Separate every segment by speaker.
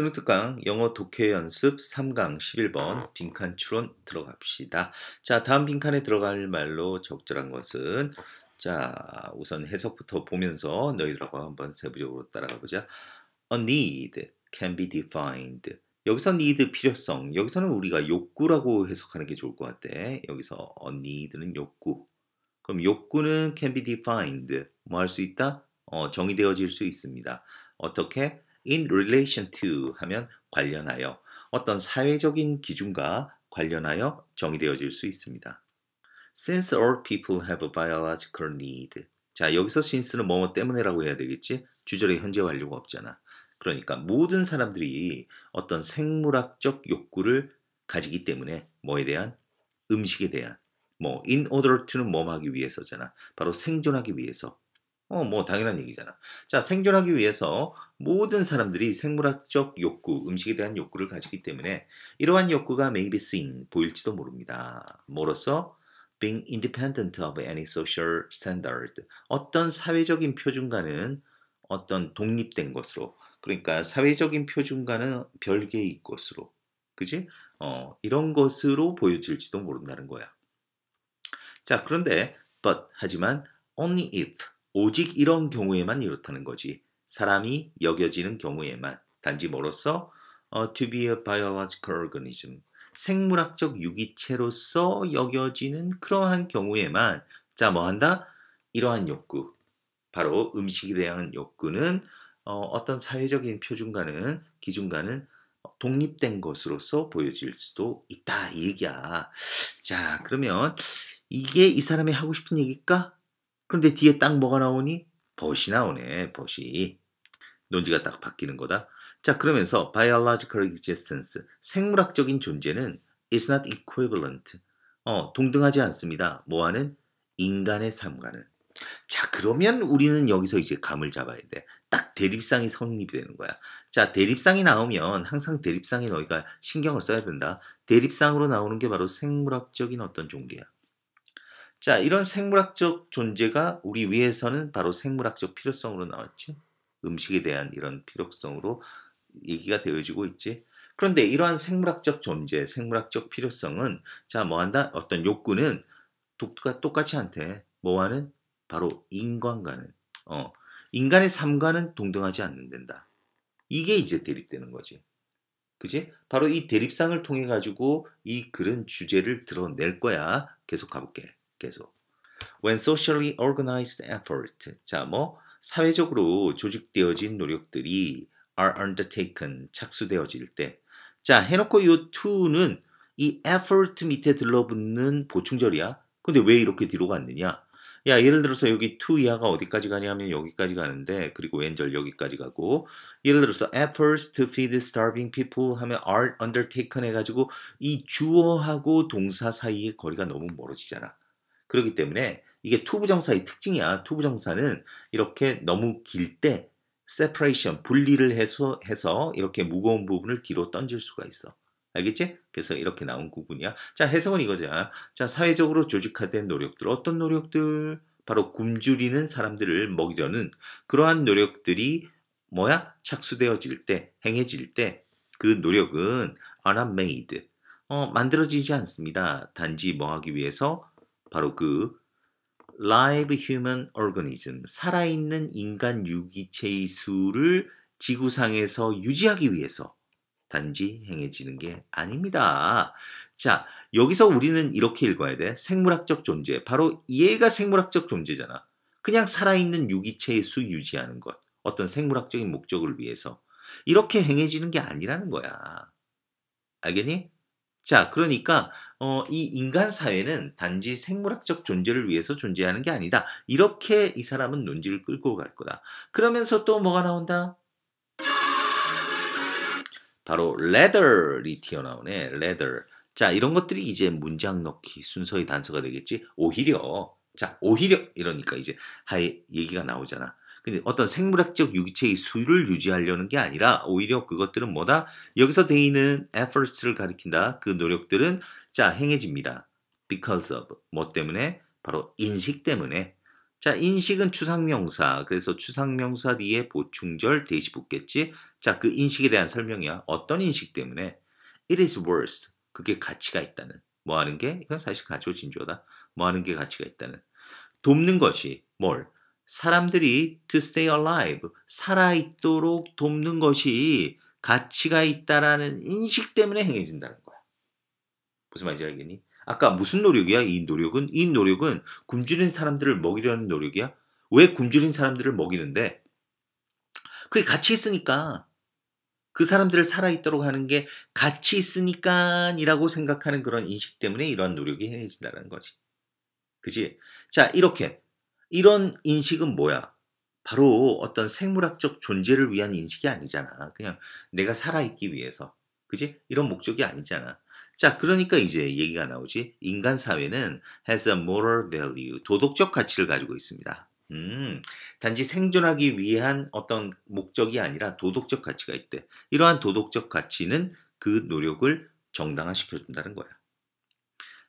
Speaker 1: 스누트강 영어 독해 연습 3강 11번 빈칸 추론 들어갑시다. 자, 다음 빈칸에 들어갈 말로 적절한 것은 자, 우선 해석부터 보면서 너희들하고 한번 세부적으로 따라가 보자. A need can be defined. 여기서 need 필요성. 여기서는 우리가 욕구라고 해석하는 게 좋을 것 같아. 여기서 a need는 욕구. 그럼 욕구는 can be defined. 뭐 할 수 있다? 어, 정의되어질 수 있습니다. 어떻게? in relation to 하면 관련하여 어떤 사회적인 기준과 관련하여 정의되어질 수 있습니다. Since all people have a biological need. 자, 여기서 since는 뭐뭐 때문에라고 해야 되겠지? 주절에 현재 완료가 없잖아. 그러니까 모든 사람들이 어떤 생물학적 욕구를 가지기 때문에 뭐에 대한 음식에 대한 뭐 in order to는 뭐하기 위해서잖아. 바로 생존하기 위해서 어, 뭐 당연한 얘기잖아. 자, 생존하기 위해서 모든 사람들이 생물학적 욕구, 음식에 대한 욕구를 가지기 때문에 이러한 욕구가 may be seen, 보일지도 모릅니다. 뭐로서 being independent of any social standard, 어떤 사회적인 표준과는 어떤 독립된 것으로, 그러니까 사회적인 표준과는 별개의 것으로, 그지? 어, 이런 것으로 보여질지도 모른다는 거야. 자, 그런데 but 하지만 only if 오직 이런 경우에만 이렇다는 거지. 사람이 여겨지는 경우에만 단지 뭐로서 어, to be a biological organism 생물학적 유기체로서 여겨지는 그러한 경우에만 자 뭐한다 이러한 욕구 바로 음식에 대한 욕구는 어, 떤 사회적인 표준과는 기준과는 독립된 것으로서 보여질 수도 있다 이 얘기야 자 그러면 이게 이 사람이 하고 싶은 얘기일까 그런데 뒤에 딱 뭐가 나오니? 벗이 나오네, 벗이. 논지가 딱 바뀌는 거다. 자, 그러면서 biological existence, 생물학적인 존재는 is not equivalent, 어, 동등하지 않습니다. 뭐하는? 인간의 삶과는. 자, 그러면 우리는 여기서 이제 감을 잡아야 돼. 딱 대립상이 성립이 되는 거야. 자, 대립상이 나오면 항상 대립상에 너희가 신경을 써야 된다. 대립상으로 나오는 게 바로 생물학적인 어떤 종교야 자, 이런 생물학적 존재가 우리 위에서는 바로 생물학적 필요성으로 나왔지. 음식에 대한 이런 필요성으로 얘기가 되어지고 있지. 그런데 이러한 생물학적 존재, 생물학적 필요성은 자, 뭐 한다? 어떤 욕구는 독가 똑같이 한테 뭐와는 바로 인간과는 어, 인간의 삶과는 동등하지 않는다. 된 이게 이제 대립되는 거지. 그지? 바로 이 대립상을 통해 가지고 이 글은 주제를 드러낼 거야. 계속 가볼게. 계속. When socially organized effort. 자, 뭐 사회적으로 조직되어진 노력들이 are undertaken 착수되어질 때. 자, 해놓고 요 to는 이 effort 밑에 들러붙는 보충절이야. 근데 왜 이렇게 뒤로 갔느냐? 야, 예를 들어서 여기 to 이하가 어디까지 가냐면 여기까지 가는데 그리고 왼절 여기까지 가고 예를 들어서 efforts to feed starving people 하면 are undertaken 해가지고 이 주어하고 동사 사이의 거리가 너무 멀어지잖아. 그렇기 때문에 이게 투부정사의 특징이야. 투부정사는 이렇게 너무 길때 separation, 분리를 해서, 해서 이렇게 무거운 부분을 뒤로 던질 수가 있어. 알겠지? 그래서 이렇게 나온 부분이야. 자, 해석은 이거죠 자, 사회적으로 조직화된 노력들. 어떤 노력들? 바로 굶주리는 사람들을 먹이려는 그러한 노력들이 뭐야? 착수되어질 때, 행해질 때 그 노력은 are n o made. 어, 만들어지지 않습니다. 단지 뭐 하기 위해서 바로 그 live human organism, 살아있는 인간 유기체의 수를 지구상에서 유지하기 위해서 단지 행해지는 게 아닙니다. 자, 여기서 우리는 이렇게 읽어야 돼. 생물학적 존재. 바로 얘가 생물학적 존재잖아. 그냥 살아있는 유기체의 수 유지하는 것. 어떤 생물학적인 목적을 위해서. 이렇게 행해지는 게 아니라는 거야. 알겠니? 자, 그러니까 어, 이 인간 사회는 단지 생물학적 존재를 위해서 존재하는 게 아니다. 이렇게 이 사람은 논지를 끌고 갈 거다. 그러면서 또 뭐가 나온다? 바로 레더이 튀어나오네. 레더. 자, 이런 것들이 이제 문장 넣기 순서의 단서가 되겠지. 오히려 자, 오히려 이러니까 이제 하이 얘기가 나오잖아. 근데 어떤 생물학적 유기체의 수를 유지하려는 게 아니라 오히려 그것들은 뭐다? 여기서 돼있는 efforts를 가리킨다. 그 노력들은 자 행해집니다. because of 뭐 때문에? 바로 인식 때문에. 자 인식은 추상명사. 그래서 추상명사 뒤에 보충절 대시 붙겠지. 자 그 인식에 대한 설명이야. 어떤 인식 때문에? It is worth 그게 가치가 있다는. 뭐 하는 게? 이건 사실 가치고 진조다. 뭐 하는 게 가치가 있다는. 돕는 것이 뭘? 사람들이 to stay alive, 살아있도록 돕는 것이 가치가 있다라는 인식 때문에 행해진다는 거야. 무슨 말인지 알겠니? 아까 무슨 노력이야? 이 노력은? 이 노력은 굶주린 사람들을 먹이려는 노력이야? 왜 굶주린 사람들을 먹이는데? 그게 가치 있으니까. 그 사람들을 살아있도록 하는 게 가치 있으니까 이라고 생각하는 그런 인식 때문에 이러한 노력이 행해진다는 거지. 그지? 자, 이렇게 이런 인식은 뭐야? 바로 어떤 생물학적 존재를 위한 인식이 아니잖아. 그냥 내가 살아있기 위해서. 그지? 이런 목적이 아니잖아. 자, 그러니까 이제 얘기가 나오지. 인간 사회는 has a moral value, 도덕적 가치를 가지고 있습니다. 음, 단지 생존하기 위한 어떤 목적이 아니라 도덕적 가치가 있대. 이러한 도덕적 가치는 그 노력을 정당화시켜준다는 거야.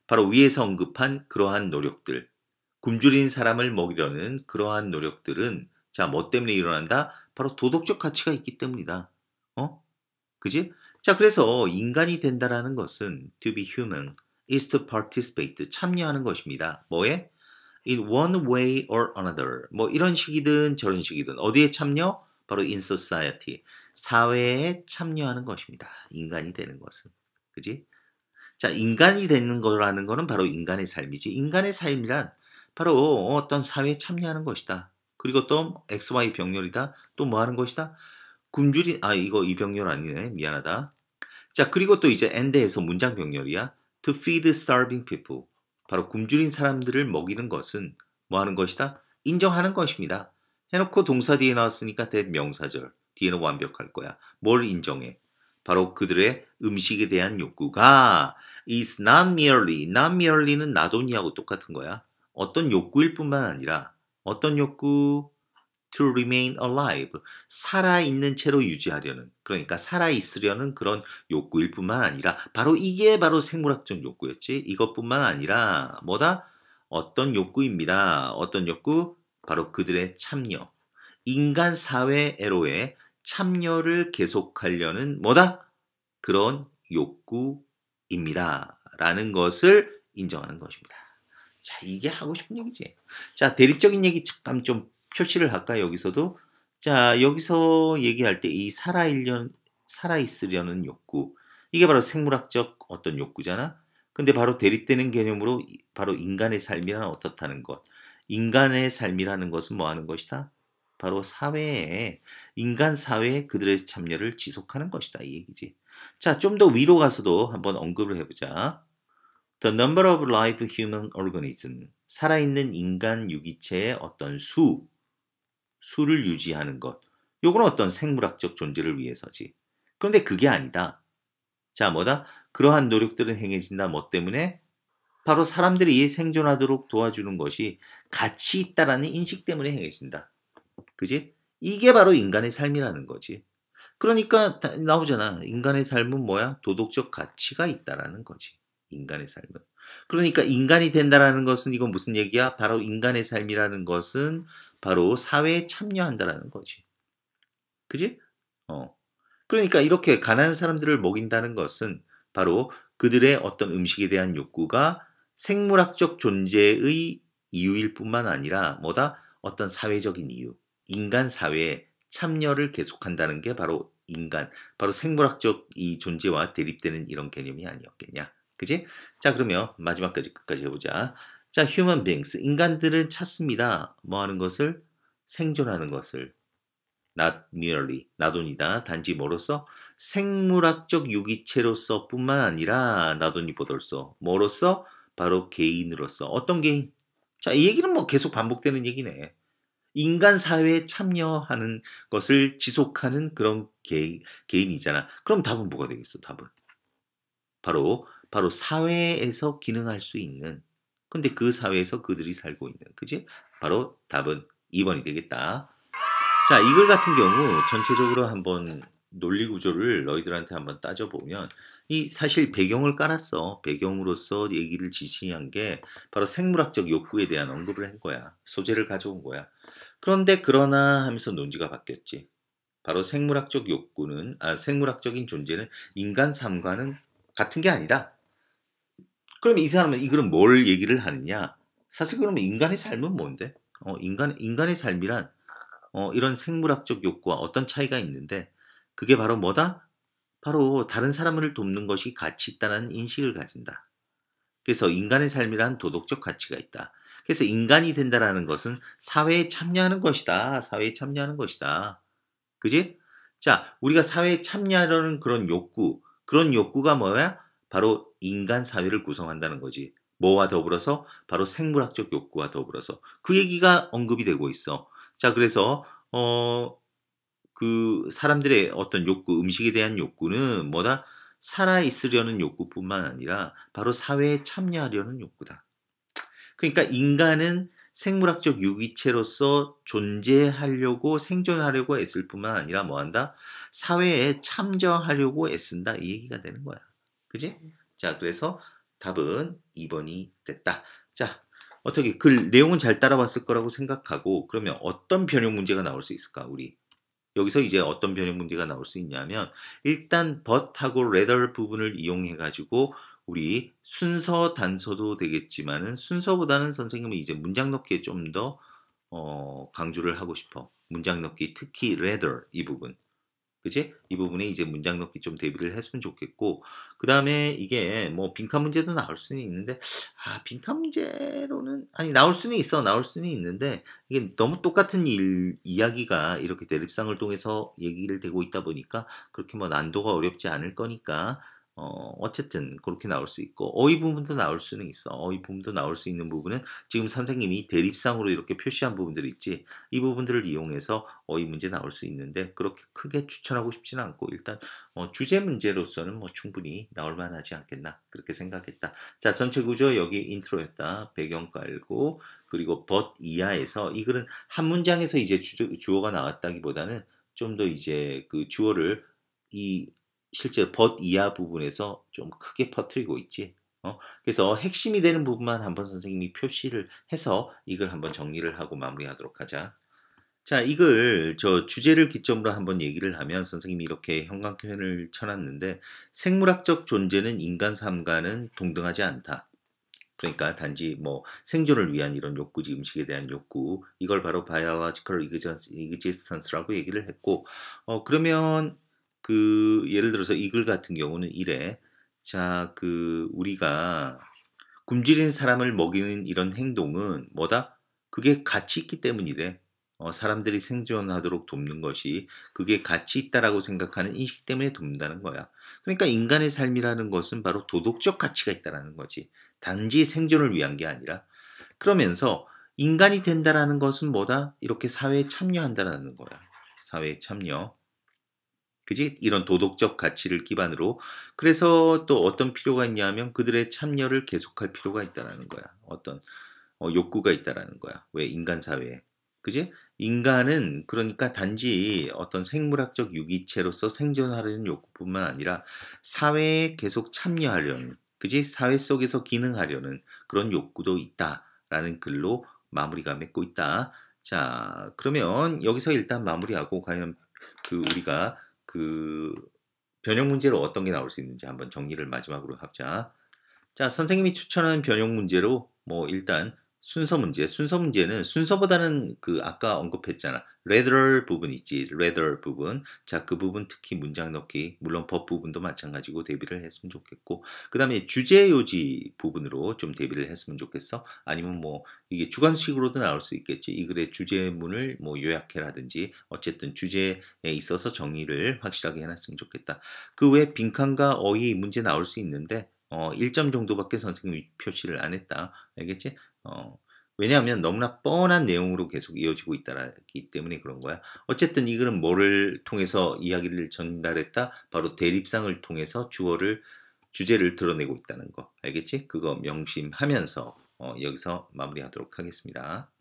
Speaker 1: 바로 위에서 언급한 그러한 노력들, 굶주린 사람을 먹이려는 그러한 노력들은 자, 뭐 때문에 일어난다? 바로 도덕적 가치가 있기 때문이다. 어? 그지? 자, 그래서 인간이 된다라는 것은 to be human is to participate, 참여하는 것입니다. 뭐에? in one way or another. 뭐 이런 식이든 저런 식이든 어디에 참여? 바로 in society. 사회에 참여하는 것입니다. 인간이 되는 것은. 그지? 자, 인간이 되는 거라는 거는 바로 인간의 삶이지. 인간의 삶이란 바로 어떤 사회에 참여하는 것이다. 그리고 또 XY 병렬이다. 또 뭐 하는 것이다? 굶주린 아 이거 이 병렬 아니네. 미안하다. 자, 그리고 또 이제 엔드에서 문장 병렬이야. To feed starving people. 바로 굶주린 사람들을 먹이는 것은 뭐 하는 것이다? 인정하는 것입니다. 해놓고 동사 뒤에 나왔으니까 대명사절. 뒤에는 완벽할 거야. 뭘 인정해? 바로 그들의 음식에 대한 욕구가 is not merely, not merely는 나돈이하고 똑같은 거야. 어떤 욕구일 뿐만 아니라 어떤 욕구 to remain alive 살아 있는 채로 유지하려는 그러니까 살아 있으려는 그런 욕구일 뿐만 아니라 바로 이게 바로 생물학적 욕구였지 이것뿐만 아니라 뭐다 어떤 욕구입니다 어떤 욕구 바로 그들의 참여 인간 사회 에로의 참여를 계속하려는 뭐다 그런 욕구입니다 라는 것을 인정하는 것입니다. 자, 이게 하고 싶은 얘기지. 자, 대립적인 얘기 잠깐 좀 표시를 할까, 여기서도. 자, 여기서 얘기할 때 이살아있는 살아있으려는 욕구. 이게 바로 생물학적 어떤 욕구잖아. 근데 바로 대립되는 개념으로 바로 인간의 삶이란 어떻다는 것. 인간의 삶이라는 것은 뭐 하는 것이다? 바로 사회에, 인간 사회에 그들의 참여를 지속하는 것이다. 이 얘기지. 자, 좀 더 위로 가서도 한번 언급을 해보자. The number of live human organism, 살아있는 인간 유기체의 어떤 수, 수를 유지하는 것. 요건 어떤 생물학적 존재를 위해서지. 그런데 그게 아니다. 자, 뭐다? 그러한 노력들은 행해진다. 뭐 때문에? 바로 사람들이 생존하도록 도와주는 것이 가치 있다라는 인식 때문에 행해진다. 그지? 이게 바로 인간의 삶이라는 거지. 그러니까 나오잖아. 인간의 삶은 뭐야? 도덕적 가치가 있다라는 거지. 인간의 삶은. 그러니까 인간이 된다라는 것은 이건 무슨 얘기야? 바로 인간의 삶이라는 것은 바로 사회에 참여한다라는 거지. 그지? 어. 그러니까 이렇게 가난한 사람들을 먹인다는 것은 바로 그들의 어떤 음식에 대한 욕구가 생물학적 존재의 이유일 뿐만 아니라 뭐다? 어떤 사회적인 이유, 인간 사회에 참여를 계속한다는 게 바로 인간, 바로 생물학적 이 존재와 대립되는 이런 개념이 아니었겠냐. 그지? 자, 그러면 마지막까지 끝까지 해보자. 자, human beings. 인간들은 찾습니다. 뭐 하는 것을? 생존하는 것을. not merely. 나돈이다. 단지 뭐로서? 생물학적 유기체로서 뿐만 아니라 나돈이 보돌서. 뭐로서? 바로 개인으로서. 어떤 개인? 자, 이 얘기는 뭐 계속 반복되는 얘기네. 인간 사회에 참여하는 것을 지속하는 그런 개, 개인이잖아. 그럼 답은 뭐가 되겠어, 답은? 바로 바로 사회에서 기능할 수 있는 근데 그 사회에서 그들이 살고 있는 그지? 바로 답은 2번이 되겠다. 자, 이걸 같은 경우 전체적으로 한번 논리 구조를 너희들한테 한번 따져보면 이 사실 배경을 깔았어. 배경으로서 얘기를 지시한 게 바로 생물학적 욕구에 대한 언급을 한 거야. 소재를 가져온 거야. 그런데 그러나 하면서 논지가 바뀌었지. 바로 생물학적 욕구는 아 생물학적인 존재는 인간 삶과는 같은 게 아니다. 그럼 이 사람은 이걸뭘 얘기를 하느냐? 사실 그러면 인간의 삶은 뭔데? 어, 인간, 인간의 삶이란 어, 이런 생물학적 욕구와 어떤 차이가 있는데 그게 바로 뭐다? 바로 다른 사람을 돕는 것이 가치 있다는 인식을 가진다. 그래서 인간의 삶이란 도덕적 가치가 있다. 그래서 인간이 된다라는 것은 사회에 참여하는 것이다. 사회에 참여하는 것이다. 그지? 자, 우리가 사회에 참여하려는 그런 욕구, 그런 욕구가 뭐야? 바로 인간 사회를 구성한다는 거지. 뭐와 더불어서 바로 생물학적 욕구와 더불어서 그 얘기가 언급이 되고 있어. 자, 그래서 어 그 사람들의 어떤 욕구, 음식에 대한 욕구는 뭐다 살아 있으려는 욕구뿐만 아니라 바로 사회에 참여하려는 욕구다. 그러니까 인간은 생물학적 유기체로서 존재하려고 생존하려고 애쓸 뿐만 아니라 뭐한다? 사회에 참여하려고 애쓴다. 이 얘기가 되는 거야. 그지? 네. 자, 그래서 답은 2번이 됐다. 자, 어떻게 그 내용은 잘 따라봤을 거라고 생각하고 그러면 어떤 변형 문제가 나올 수 있을까 우리 여기서 이제 어떤 변형 문제가 나올 수 있냐면 일단 but하고 rather 부분을 이용해 가지고 우리 순서 단서도 되겠지만은 순서보다는 선생님은 이제 문장 넣기에 좀더 어, 강조를 하고 싶어 문장 넣기 특히 rather 이 부분 그치? 이 부분에 이제 문장 넣기 좀 대비를 했으면 좋겠고, 그 다음에 이게 뭐 빈칸 문제도 나올 수는 있는데, 아, 빈칸 문제로는, 아니, 나올 수는 있어. 나올 수는 있는데, 이게 너무 똑같은 일, 이야기가 이렇게 대립상을 통해서 얘기를 되고 있다 보니까, 그렇게 뭐 난도가 어렵지 않을 거니까, 어, 어쨌든 그렇게 나올 수 있고 어휘 부분도 나올 수는 있어. 어휘 부분도 나올 수 있는 부분은 지금 선생님이 대립상으로 이렇게 표시한 부분들이 있지. 이 부분들을 이용해서 어휘 문제 나올 수 있는데 그렇게 크게 추천하고 싶지는 않고 일단 어, 주제 문제로서는 뭐 충분히 나올 만하지 않겠나 그렇게 생각했다. 자 전체 구조 여기 인트로였다. 배경 깔고 그리고 but 이하에서 이 글은 한 문장에서 이제 주, 주어가 나왔다기보다는 좀 더 이제 그 주어를 이 실제 벗 이하 부분에서 좀 크게 퍼뜨리고 있지. 어? 그래서 핵심이 되는 부분만 한번 선생님이 표시를 해서 이걸 한번 정리를 하고 마무리하도록 하자. 자, 이걸 저 주제를 기점으로 한번 얘기를 하면 선생님이 이렇게 형광표현을 쳐놨는데 생물학적 존재는 인간 삶과는 동등하지 않다. 그러니까 단지 뭐 생존을 위한 이런 욕구지 음식에 대한 욕구 이걸 바로 바이올로지컬 이그지스턴스라고 얘기를 했고 어 그러면 그 예를 들어서 이글 같은 경우는 이래. 자, 그 우리가 굶주린 사람을 먹이는 이런 행동은 뭐다? 그게 가치 있기 때문이래. 어, 사람들이 생존하도록 돕는 것이 그게 가치 있다라고 생각하는 인식 때문에 돕는다는 거야. 그러니까 인간의 삶이라는 것은 바로 도덕적 가치가 있다라는 거지. 단지 생존을 위한 게 아니라. 그러면서 인간이 된다라는 것은 뭐다? 이렇게 사회에 참여한다라는 거야. 사회에 참여. 그지? 이런 도덕적 가치를 기반으로. 그래서 또 어떤 필요가 있냐면 그들의 참여를 계속할 필요가 있다라는 거야. 어떤 어, 욕구가 있다라는 거야. 왜 인간 사회에. 그지? 인간은 그러니까 단지 어떤 생물학적 유기체로서 생존하려는 욕구뿐만 아니라 사회에 계속 참여하려는, 그지? 사회 속에서 기능하려는 그런 욕구도 있다라는 글로 마무리가 맺고 있다. 자, 그러면 여기서 일단 마무리하고 과연 그 우리가 그 변형 문제로 어떤 게 나올 수 있는지 한번 정리를 마지막으로 합자 자, 선생님이 추천하는 변형 문제로 뭐 일단 순서 문제. 순서 문제는 순서보다는 그 아까 언급했잖아. 레더럴 부분 있지. 레더럴 부분. 자, 그 부분 특히 문장 넣기. 물론 법 부분도 마찬가지고 대비를 했으면 좋겠고. 그 다음에 주제 요지 부분으로 좀 대비를 했으면 좋겠어. 아니면 뭐 이게 주관식으로도 나올 수 있겠지. 이 글의 주제문을 뭐 요약해라든지 어쨌든 주제에 있어서 정의를 확실하게 해놨으면 좋겠다. 그 외 빈칸과 어휘 문제 나올 수 있는데 어, 1점 정도밖에 선생님이 표시를 안 했다. 알겠지? 어, 왜냐하면 너무나 뻔한 내용으로 계속 이어지고 있다기 때문에 그런 거야. 어쨌든 이 글은 뭐를 통해서 이야기를 전달했다? 바로 대립상을 통해서 주어를 주제를 드러내고 있다는 거 알겠지? 그거 명심하면서 어, 여기서 마무리하도록 하겠습니다.